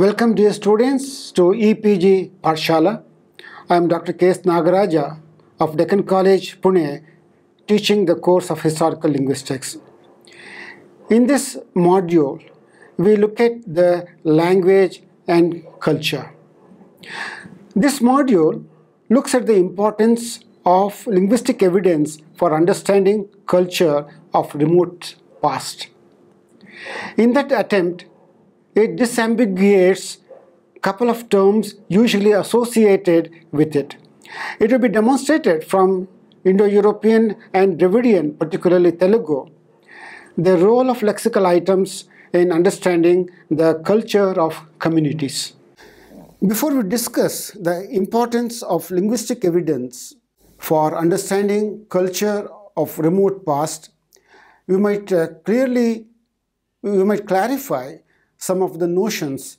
Welcome dear students to EPG Parshala. I am Dr. K. S. Nagaraja of Deccan College, Pune, teaching the course of Historical Linguistics. In this module, we look at the language and culture. This module looks at the importance of linguistic evidence for understanding culture of remote past. In that attempt, it disambiguates couple of terms usually associated with it. It will be demonstrated from Indo-European and Dravidian, particularly Telugu, the role of lexical items in understanding the culture of communities. Before we discuss the importance of linguistic evidence for understanding culture of remote past, we might uh, clearly, we might clarify some of the notions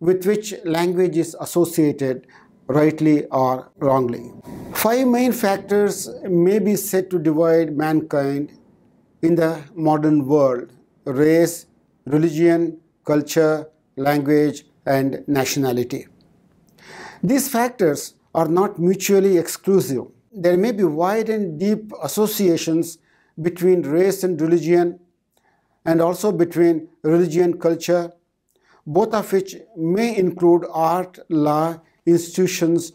with which language is associated rightly or wrongly. Five main factors may be said to divide mankind in the modern world race, religion, culture, language, and nationality. These factors are not mutually exclusive. There may be wide and deep associations between race and religion, and also between religion, culture, both of which may include art, law, institutions,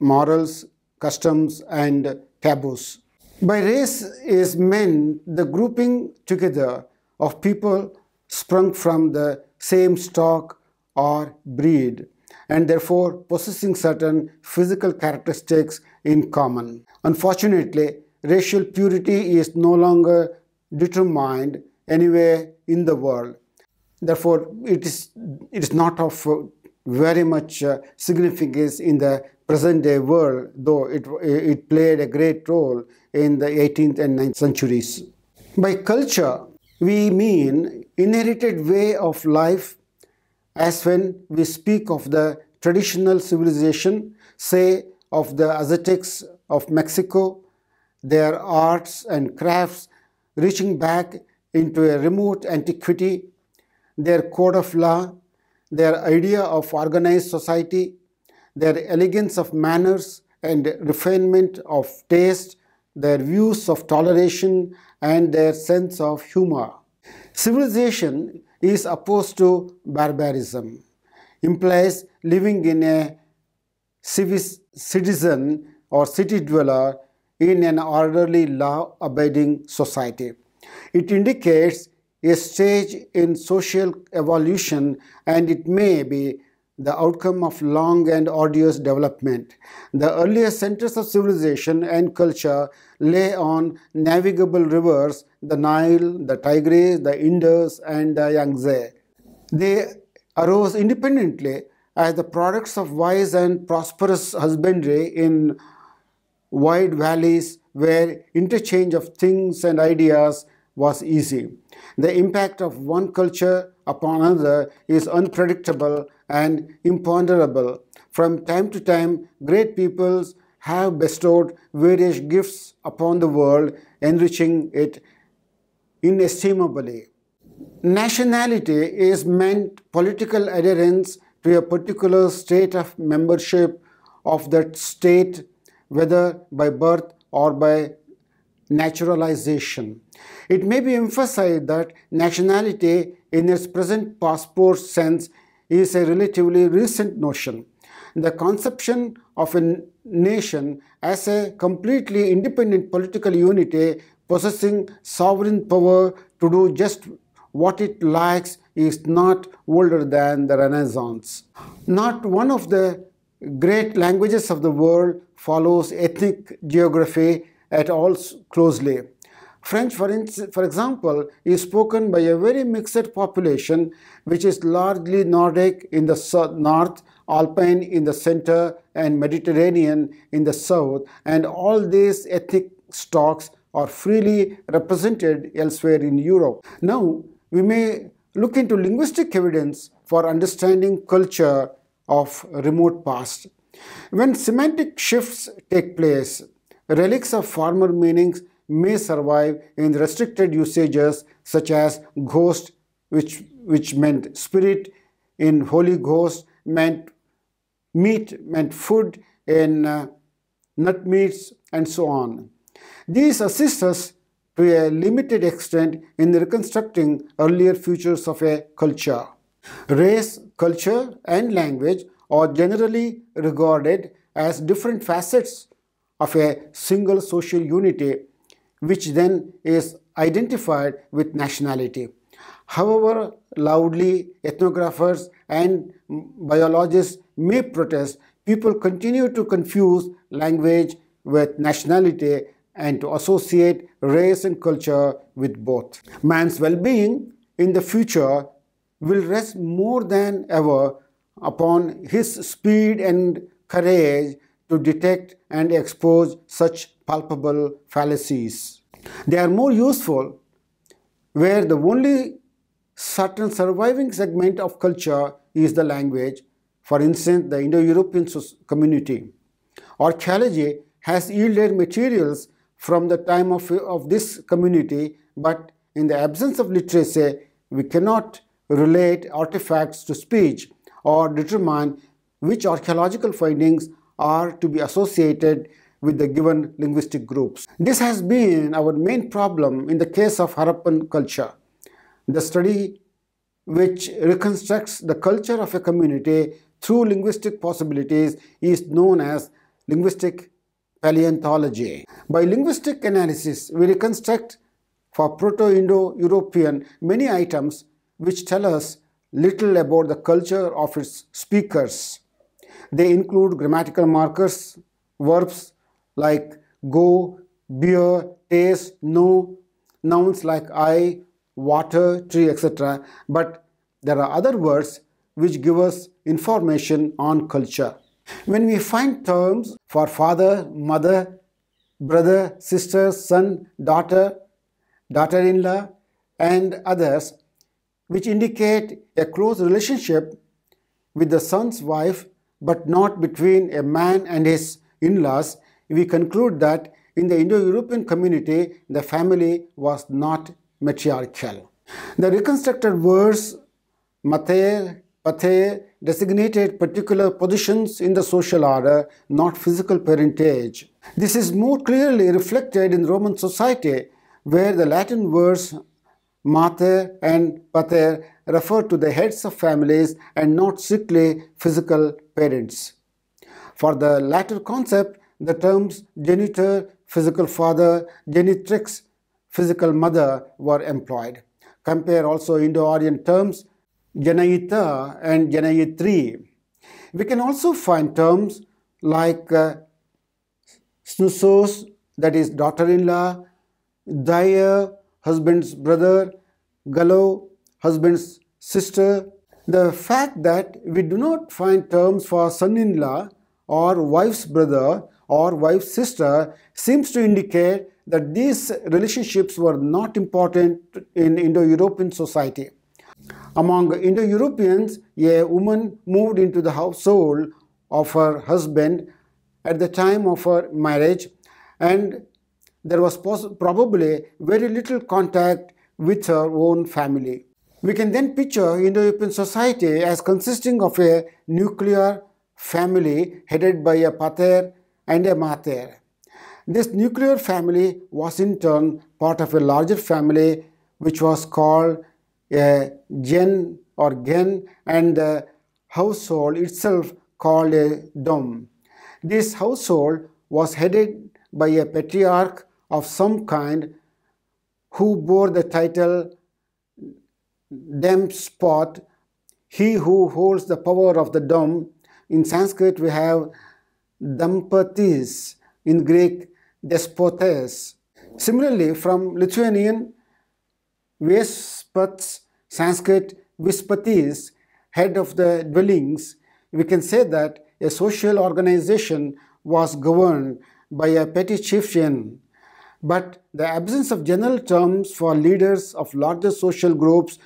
morals, customs, and taboos. By race is meant the grouping together of people sprung from the same stock or breed and therefore possessing certain physical characteristics in common. Unfortunately, racial purity is no longer determined anywhere in the world. Therefore, it is, it is not of very much uh, significance in the present day world, though it, it played a great role in the 18th and 19th centuries. By culture, we mean inherited way of life as when we speak of the traditional civilization, say of the Aztecs of Mexico, their arts and crafts reaching back into a remote antiquity their code of law, their idea of organized society, their elegance of manners and refinement of taste, their views of toleration and their sense of humor. Civilization is opposed to barbarism, implies living in a citizen or city dweller in an orderly law-abiding society. It indicates a stage in social evolution and it may be the outcome of long and arduous development. The earliest centers of civilization and culture lay on navigable rivers, the Nile, the Tigris, the Indus, and the Yangtze. They arose independently as the products of wise and prosperous husbandry in wide valleys where interchange of things and ideas was easy. The impact of one culture upon another is unpredictable and imponderable. From time to time, great peoples have bestowed various gifts upon the world, enriching it inestimably. Nationality is meant political adherence to a particular state of membership of that state, whether by birth or by naturalization. It may be emphasized that nationality in its present passport sense is a relatively recent notion. The conception of a nation as a completely independent political unity possessing sovereign power to do just what it likes is not older than the Renaissance. Not one of the great languages of the world follows ethnic geography at all closely. French, for, for example, is spoken by a very mixed population which is largely Nordic in the north, Alpine in the center, and Mediterranean in the south, and all these ethnic stocks are freely represented elsewhere in Europe. Now, we may look into linguistic evidence for understanding culture of remote past. When semantic shifts take place, Relics of former meanings may survive in restricted usages such as ghost, which, which meant spirit, in Holy Ghost meant meat, meant food, in uh, nut meats, and so on. These assist us to a limited extent in reconstructing earlier futures of a culture. Race, culture, and language are generally regarded as different facets of a single social unity which then is identified with nationality. However loudly ethnographers and biologists may protest, people continue to confuse language with nationality and to associate race and culture with both. Man's well-being in the future will rest more than ever upon his speed and courage to detect and expose such palpable fallacies. They are more useful where the only certain surviving segment of culture is the language, for instance, the Indo-European community. Archaeology has yielded materials from the time of, of this community, but in the absence of literacy, we cannot relate artifacts to speech or determine which archaeological findings are to be associated with the given linguistic groups. This has been our main problem in the case of Harappan culture. The study which reconstructs the culture of a community through linguistic possibilities is known as linguistic paleontology. By linguistic analysis, we reconstruct for Proto-Indo-European many items which tell us little about the culture of its speakers. They include grammatical markers, verbs like go, beer, taste, no, nouns like I, water, tree, etc. But there are other words which give us information on culture. When we find terms for father, mother, brother, sister, son, daughter, daughter in law, and others, which indicate a close relationship with the son's wife but not between a man and his in-laws, we conclude that in the Indo-European community, the family was not matriarchal. The reconstructed words mate, pate designated particular positions in the social order, not physical parentage. This is more clearly reflected in Roman society, where the Latin words Mater and pater refer to the heads of families and not strictly physical parents. For the latter concept, the terms genitor, physical father, genitrix, physical mother were employed. Compare also Indo-Aryan terms janayita and janayitri. We can also find terms like uh, snusos, that is daughter-in-law, daya, husband's brother, Gallo, husband's sister. The fact that we do not find terms for son-in-law or wife's brother or wife's sister seems to indicate that these relationships were not important in Indo-European society. Among Indo-Europeans, a woman moved into the household of her husband at the time of her marriage and there was probably very little contact with her own family. We can then picture Indo European society as consisting of a nuclear family headed by a pater and a mater. This nuclear family was in turn part of a larger family which was called a gen or gen and the household itself called a dom. This household was headed by a patriarch of some kind who bore the title Despot, he who holds the power of the dom. In Sanskrit, we have Dampatis, in Greek, Despotes. Similarly, from Lithuanian, Vespats. Sanskrit, Vispatis, head of the dwellings, we can say that a social organization was governed by a petty chieftain but the absence of general terms for leaders of larger social groups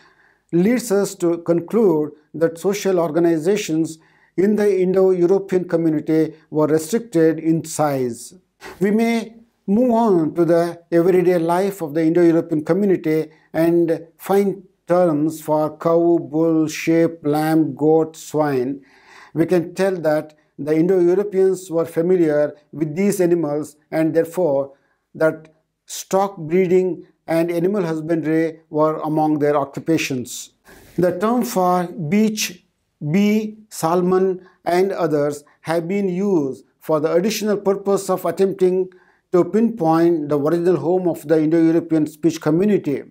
leads us to conclude that social organizations in the Indo-European community were restricted in size. We may move on to the everyday life of the Indo-European community and find terms for cow, bull, sheep, lamb, goat, swine. We can tell that the Indo-Europeans were familiar with these animals and therefore that stock breeding and animal husbandry were among their occupations. The term for beach, bee, salmon and others have been used for the additional purpose of attempting to pinpoint the original home of the Indo-European speech community.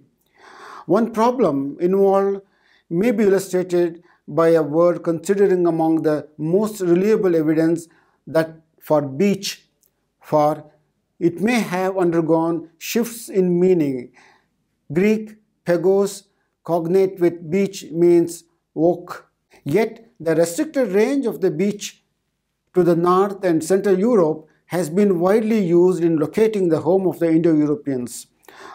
One problem involved may be illustrated by a word considering among the most reliable evidence that for beach, for it may have undergone shifts in meaning. Greek pagos, cognate with beach, means oak. Yet, the restricted range of the beach to the north and central Europe has been widely used in locating the home of the Indo-Europeans.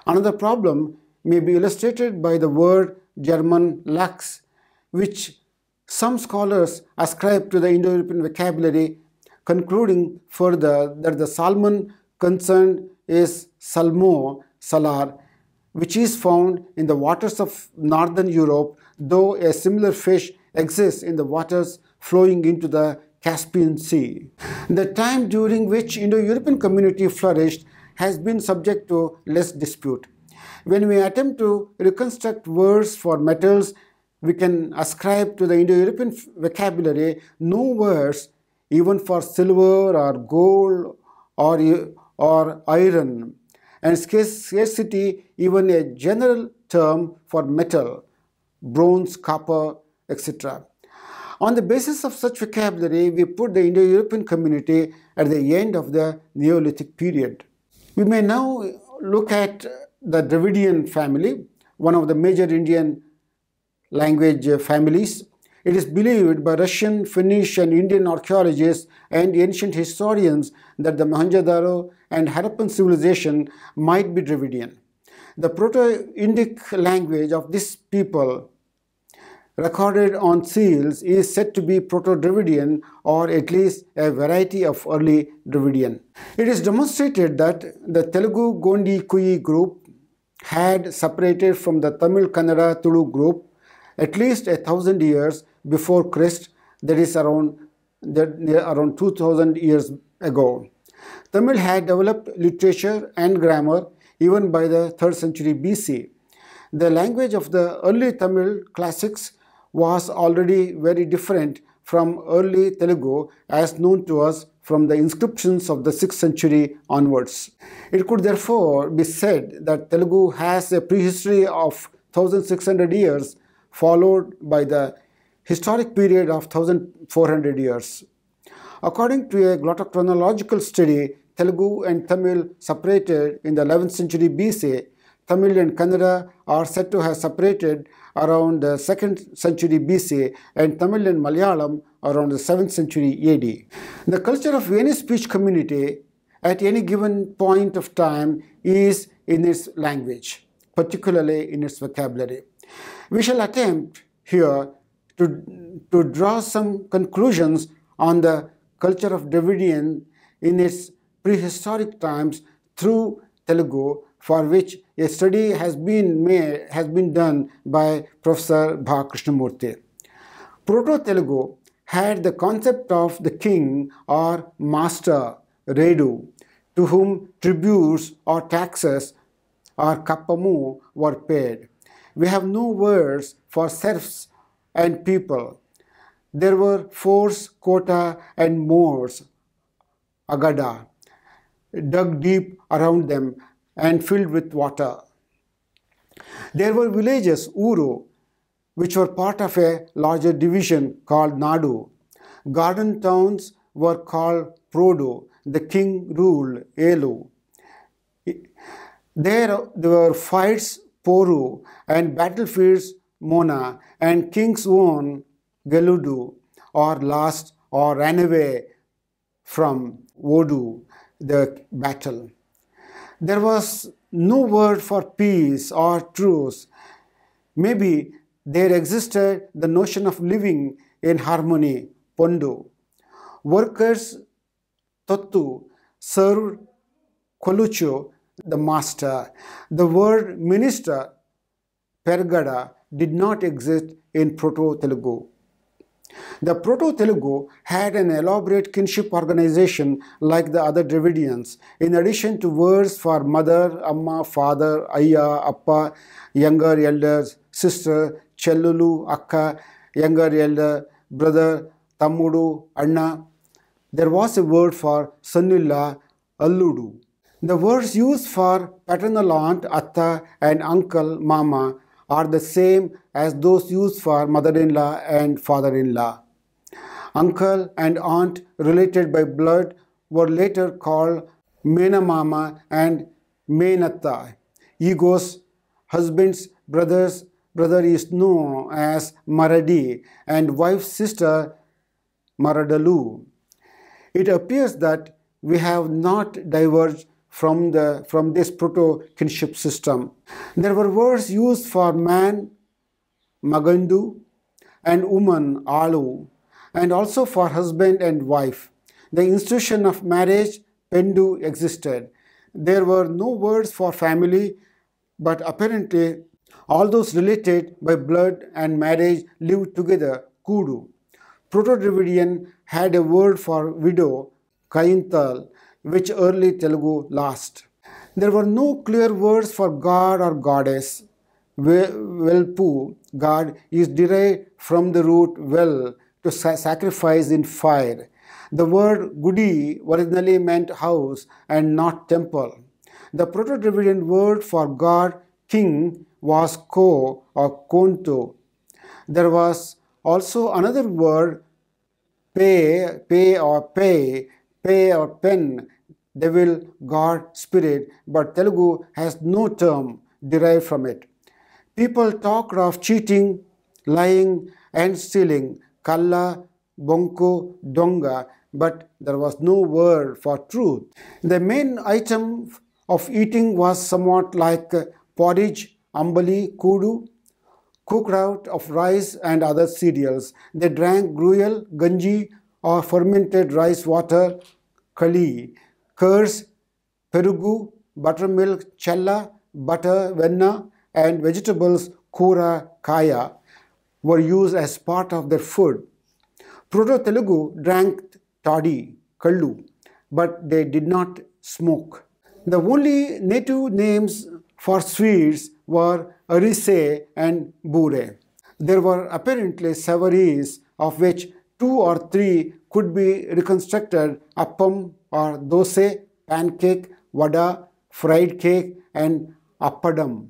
Another problem may be illustrated by the word German lax, which some scholars ascribe to the Indo-European vocabulary, concluding further that the Salmon concerned is Salmo salar, which is found in the waters of northern Europe, though a similar fish exists in the waters flowing into the Caspian Sea. The time during which Indo-European community flourished has been subject to less dispute. When we attempt to reconstruct words for metals, we can ascribe to the Indo-European vocabulary no words even for silver or gold or or iron, and scarcity even a general term for metal, bronze, copper, etc. On the basis of such vocabulary, we put the Indo-European community at the end of the Neolithic period. We may now look at the Dravidian family, one of the major Indian language families it is believed by Russian, Finnish and Indian archaeologists and ancient historians that the Mohenjo-daro and Harappan civilization might be Dravidian. The Proto-Indic language of this people recorded on seals is said to be Proto-Dravidian or at least a variety of early Dravidian. It is demonstrated that the Telugu Gondi Kuyi group had separated from the Tamil Kannada Tulu group at least a thousand years before Christ, that is around, that, around 2000 years ago. Tamil had developed literature and grammar even by the 3rd century BC. The language of the early Tamil classics was already very different from early Telugu as known to us from the inscriptions of the 6th century onwards. It could therefore be said that Telugu has a prehistory of 1600 years followed by the historic period of 1400 years. According to a glottochronological study, Telugu and Tamil separated in the 11th century BC. Tamil and Kannada are said to have separated around the 2nd century BC and Tamil and Malayalam around the 7th century AD. The culture of any speech community at any given point of time is in its language, particularly in its vocabulary. We shall attempt here to, to draw some conclusions on the culture of Dravidian in its prehistoric times through Telugu, for which a study has been made, has been done by Professor Bha Krishnamurti. Proto-Telugu had the concept of the king or master, Redu, to whom tributes or taxes or kapamu were paid. We have no words for serfs and people. There were forts, Kota, and moors, Agada, dug deep around them and filled with water. There were villages, Uru, which were part of a larger division called Nadu. Garden towns were called Prodo. The king ruled Elu. There, there were fights, Poru, and battlefields Mona, and king's own Geludu, or lost or ran away from Wodu, the battle. There was no word for peace or truce. Maybe there existed the notion of living in harmony, Pondu. Workers, Tottu, served Kolucho, the master. The word minister, Pergada, did not exist in Proto-Telugu. The Proto-Telugu had an elaborate kinship organization like the other Dravidians. In addition to words for mother, amma, father, ayya, appa, younger elders, sister, chellulu, akka, younger elder, brother, tamudu, anna, there was a word for sanilla, alludu. The words used for paternal aunt, atta, and uncle, mama are the same as those used for mother-in-law and father-in-law. Uncle and aunt related by blood were later called Mena Mama and Menatta. Egos, husband's brother's brother is known as Maradi and wife's sister Maradalu. It appears that we have not diverged from, the, from this proto-kinship system. There were words used for man, magandu, and woman, alu, and also for husband and wife. The institution of marriage, pendu, existed. There were no words for family, but apparently all those related by blood and marriage lived together, kudu. Proto-Dravidian had a word for widow, kaintal, which early Telugu lost. There were no clear words for god or goddess. Velpu, god, is derived from the root "vel" to sacrifice in fire. The word gudi originally meant house and not temple. The Proto-Dravidian word for god, king, was ko or konto. There was also another word pay, pay or pay, pay or pen devil, will, God, Spirit, but Telugu has no term derived from it. People talk of cheating, lying, and stealing, kalla, bonko, donga, but there was no word for truth. The main item of eating was somewhat like porridge, ambali, kudu, cooked out of rice and other cereals. They drank gruel, ganji, or fermented rice water, kali curds, perugu, buttermilk, chella, butter, venna, and vegetables kura, kaya were used as part of their food. Proto-Telugu drank toddy, kallu, but they did not smoke. The only native names for sweets were arise and bure. There were apparently several of which two or three could be reconstructed appam, or dosa, pancake, vada, fried cake and appadam.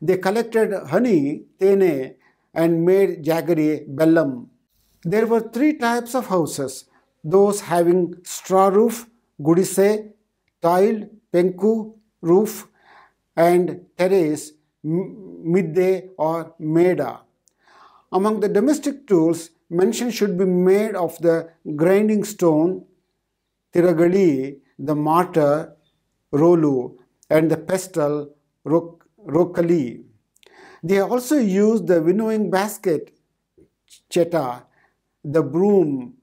They collected honey, tene, and made jaggery, bellum. There were three types of houses, those having straw roof, gudise, tiled, penku, roof, and terrace, midday or meda. Among the domestic tools, mention should be made of the grinding stone, Tiragali, the martyr Rolu, and the pestle Rokali. They also used the winnowing basket Cheta, the broom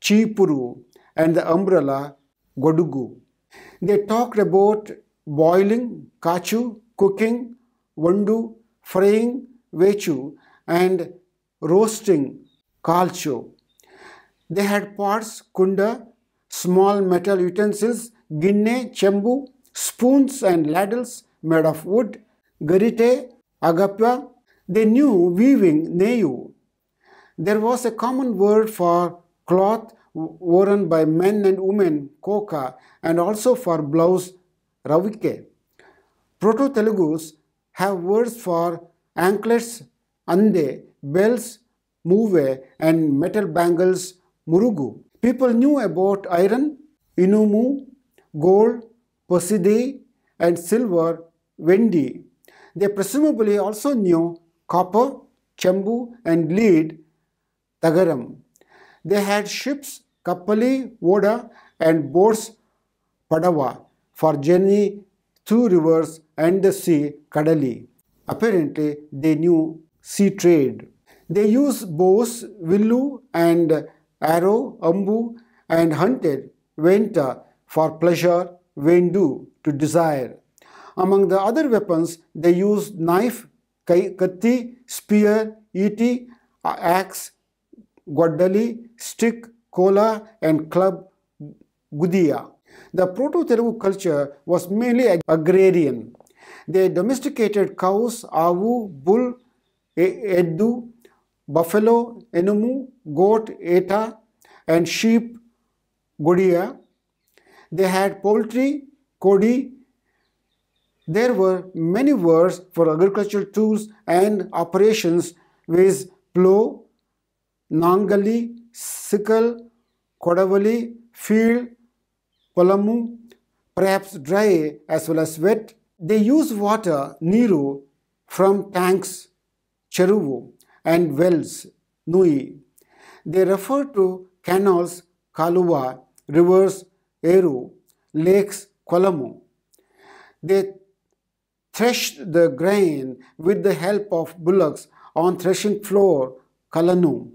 Chipuru, and the umbrella Godugu. They talked about boiling, kachu, cooking, vandu, frying, vechu, and roasting, kalcho. They had pots, kunda, small metal utensils, guinea, chembu, spoons and ladles made of wood, garite, agapya. They knew weaving, neyu. There was a common word for cloth worn by men and women, koka, and also for blouse, ravike. Proto-Telugus have words for anklets, ande, bells, muve, and metal bangles, murugu. People knew about iron, inumu, gold, Posidi, and silver, Vendi. They presumably also knew copper, chambu, and lead, Tagaram. They had ships, Kapali, Voda, and boats, padava, for journey through rivers and the sea, Kadali. Apparently, they knew sea trade. They used bows, willu, and arrow, ambu, and hunted, venta, for pleasure, vendu, to desire. Among the other weapons, they used knife, katti, spear, iti, axe, guadali, stick, kola, and club, gudiya. The Proto-Telugu culture was mainly agrarian. They domesticated cows, avu, bull, eddu, buffalo, enumu, goat, eta, and sheep, godiya. They had poultry, kodi. There were many words for agricultural tools and operations with plow, nangali, sickle, kodavali, field, palamu, perhaps dry as well as wet. They use water, niru, from tanks, cheruvu and wells, Nui. They refer to canals, Kaluva, rivers, Eru, lakes, Kolamu. They threshed the grain with the help of bullocks on threshing floor, Kalanu.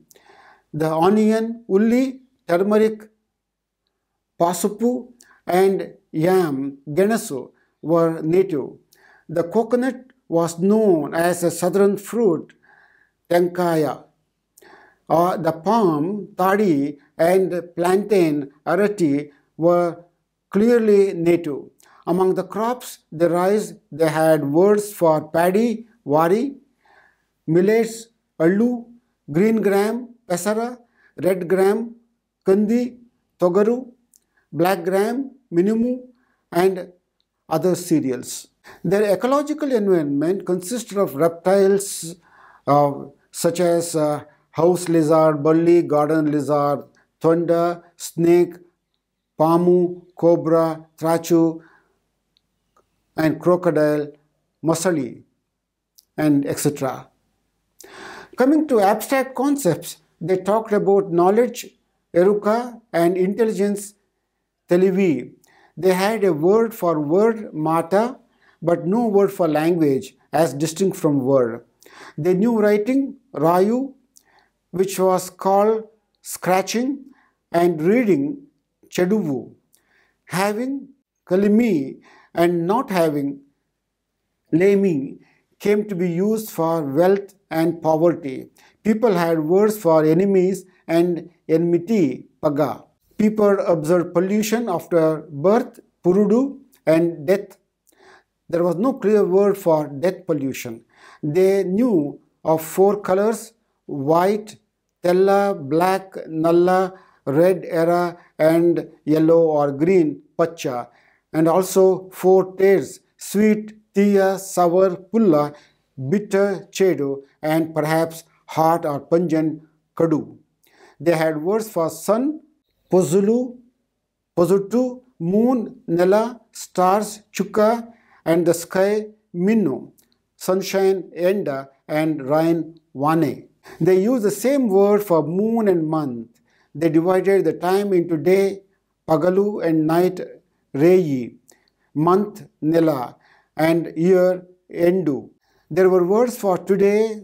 The onion, Ulli, turmeric, pasupu, and yam, Genesu, were native. The coconut was known as a southern fruit tenkaya. Uh, the palm, tadi, and plantain, arati were clearly native. Among the crops, the rice, they had words for paddy, wari, millets, allu, green gram, pesara, red gram, kandi, togaru, black gram, minimu, and other cereals. Their ecological environment consisted of reptiles, uh, such as uh, house lizard, bully, garden lizard, thunder, snake, pamu, cobra, trachu, and crocodile, musseli, and etc. Coming to abstract concepts, they talked about knowledge, eruka, and intelligence, televi. They had a word for word, mata, but no word for language as distinct from word. The new writing, Rayu, which was called scratching, and reading, Cheduvu, having Kalimi and not having Lemi came to be used for wealth and poverty. People had words for enemies and enmity, Paga. People observed pollution after birth, Purudu, and death. There was no clear word for death pollution. They knew of four colors white, tella, black, nalla, red era, and yellow or green pacha, and also four tastes sweet, tiya, sour, pulla, bitter, chedu, and perhaps hot or pungent kadu. They had words for sun, pozulu, pozutu, moon, nela, stars, chuka, and the sky, minno sunshine, enda, and rain wane. They use the same word for moon and month. They divided the time into day, pagalu, and night, reyi, month, nela, and year, endu. There were words for today,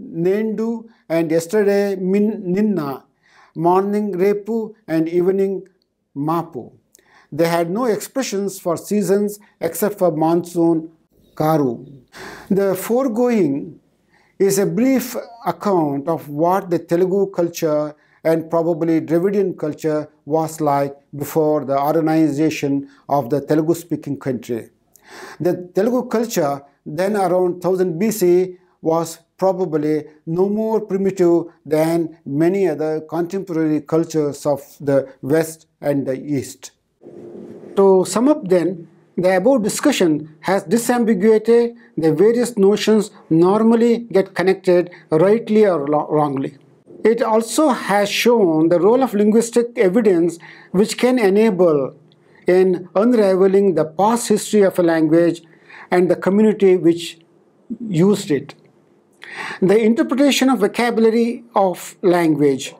nendu, and yesterday, min, ninna, morning, repu, and evening, mapu. They had no expressions for seasons except for monsoon Karu. The foregoing is a brief account of what the Telugu culture and probably Dravidian culture was like before the organization of the Telugu speaking country. The Telugu culture then around 1000 BC was probably no more primitive than many other contemporary cultures of the West and the East. To sum up then, the above discussion has disambiguated the various notions normally get connected rightly or wrongly. It also has shown the role of linguistic evidence which can enable in unraveling the past history of a language and the community which used it. The interpretation of vocabulary of language.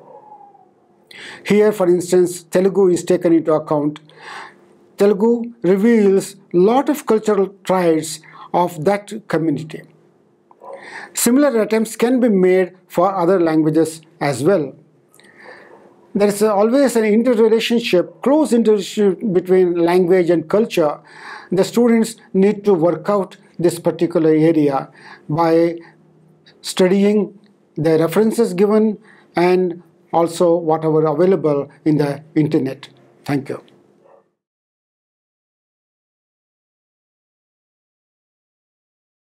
Here, for instance, Telugu is taken into account Telugu reveals lot of cultural traits of that community. Similar attempts can be made for other languages as well. There is always an interrelationship, close interrelationship between language and culture. The students need to work out this particular area by studying the references given and also whatever available in the internet. Thank you.